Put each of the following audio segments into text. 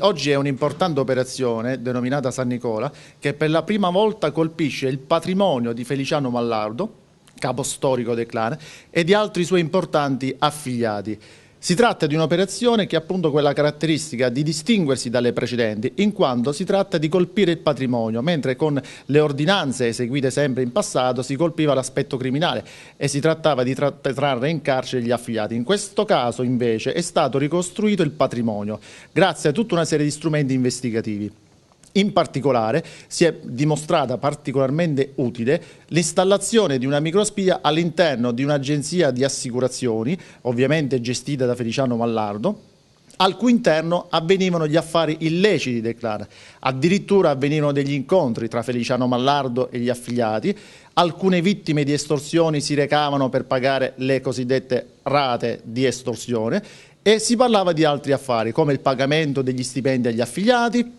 Oggi è un'importante operazione denominata San Nicola che per la prima volta colpisce il patrimonio di Feliciano Mallardo, capo storico del clan, e di altri suoi importanti affiliati. Si tratta di un'operazione che ha appunto quella caratteristica di distinguersi dalle precedenti, in quanto si tratta di colpire il patrimonio, mentre con le ordinanze eseguite sempre in passato si colpiva l'aspetto criminale e si trattava di tra trarre in carcere gli affiliati. In questo caso invece è stato ricostruito il patrimonio, grazie a tutta una serie di strumenti investigativi. In particolare si è dimostrata particolarmente utile l'installazione di una microspia all'interno di un'agenzia di assicurazioni, ovviamente gestita da Feliciano Mallardo, al cui interno avvenivano gli affari illeciti, declara. Addirittura avvenivano degli incontri tra Feliciano Mallardo e gli affiliati. Alcune vittime di estorsioni si recavano per pagare le cosiddette rate di estorsione e si parlava di altri affari, come il pagamento degli stipendi agli affiliati,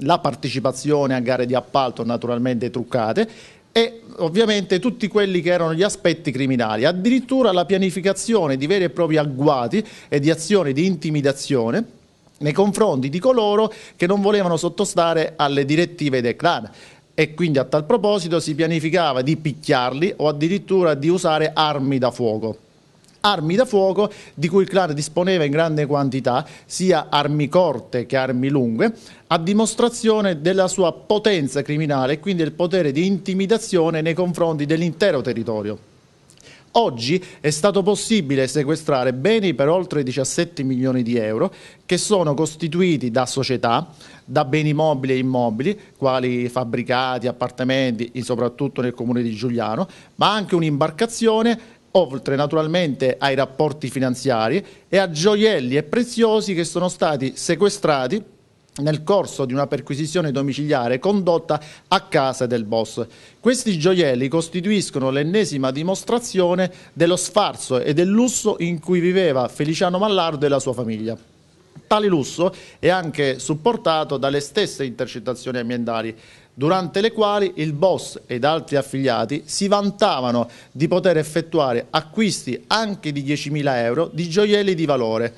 la partecipazione a gare di appalto naturalmente truccate e ovviamente tutti quelli che erano gli aspetti criminali, addirittura la pianificazione di veri e propri agguati e di azioni di intimidazione nei confronti di coloro che non volevano sottostare alle direttive del clan e quindi a tal proposito si pianificava di picchiarli o addirittura di usare armi da fuoco armi da fuoco di cui il clan disponeva in grande quantità, sia armi corte che armi lunghe, a dimostrazione della sua potenza criminale e quindi del potere di intimidazione nei confronti dell'intero territorio. Oggi è stato possibile sequestrare beni per oltre 17 milioni di euro che sono costituiti da società, da beni mobili e immobili, quali fabbricati, appartamenti, soprattutto nel comune di Giuliano, ma anche un'imbarcazione oltre naturalmente ai rapporti finanziari e a gioielli e preziosi che sono stati sequestrati nel corso di una perquisizione domiciliare condotta a casa del boss. Questi gioielli costituiscono l'ennesima dimostrazione dello sfarzo e del lusso in cui viveva Feliciano Mallardo e la sua famiglia. Tale lusso è anche supportato dalle stesse intercettazioni ambientali durante le quali il boss ed altri affiliati si vantavano di poter effettuare acquisti anche di 10.000 euro di gioielli di valore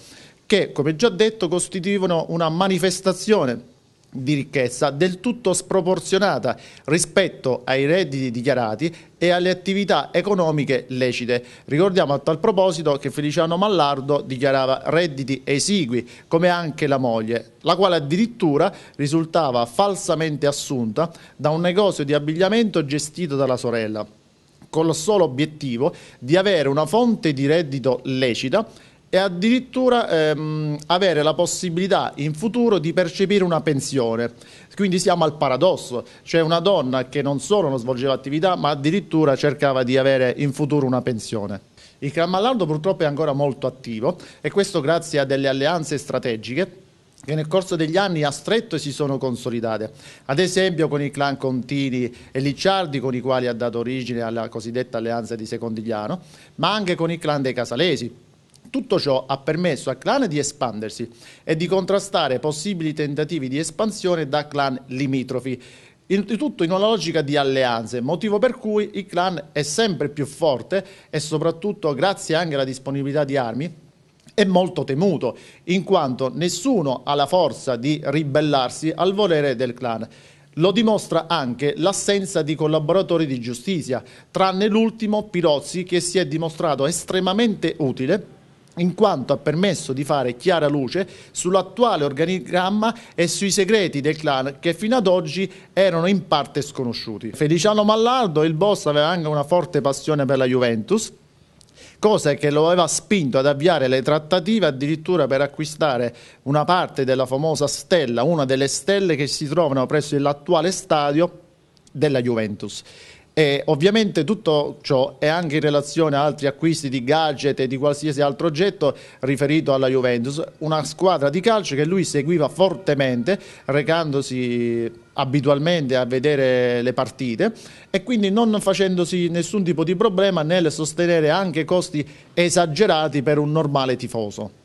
che, come già detto, costituivano una manifestazione di ricchezza del tutto sproporzionata rispetto ai redditi dichiarati e alle attività economiche lecite. Ricordiamo a tal proposito che Feliciano Mallardo dichiarava redditi esigui, come anche la moglie, la quale addirittura risultava falsamente assunta da un negozio di abbigliamento gestito dalla sorella, con il solo obiettivo di avere una fonte di reddito lecita e addirittura ehm, avere la possibilità in futuro di percepire una pensione. Quindi siamo al paradosso, cioè una donna che non solo non svolgeva attività ma addirittura cercava di avere in futuro una pensione. Il Cammallardo purtroppo è ancora molto attivo e questo grazie a delle alleanze strategiche che nel corso degli anni ha stretto e si sono consolidate, ad esempio con i clan Contini e Licciardi con i quali ha dato origine alla cosiddetta alleanza di Secondigliano, ma anche con i clan dei Casalesi, tutto ciò ha permesso al clan di espandersi e di contrastare possibili tentativi di espansione da clan limitrofi, il tutto in una logica di alleanze, motivo per cui il clan è sempre più forte e soprattutto grazie anche alla disponibilità di armi è molto temuto, in quanto nessuno ha la forza di ribellarsi al volere del clan. Lo dimostra anche l'assenza di collaboratori di giustizia, tranne l'ultimo Pirozzi che si è dimostrato estremamente utile in quanto ha permesso di fare chiara luce sull'attuale organigramma e sui segreti del clan che fino ad oggi erano in parte sconosciuti. Feliciano Mallardo, il boss, aveva anche una forte passione per la Juventus, cosa che lo aveva spinto ad avviare le trattative addirittura per acquistare una parte della famosa stella, una delle stelle che si trovano presso l'attuale stadio della Juventus. E ovviamente tutto ciò è anche in relazione a altri acquisti di gadget e di qualsiasi altro oggetto riferito alla Juventus, una squadra di calcio che lui seguiva fortemente recandosi abitualmente a vedere le partite e quindi non facendosi nessun tipo di problema nel sostenere anche costi esagerati per un normale tifoso.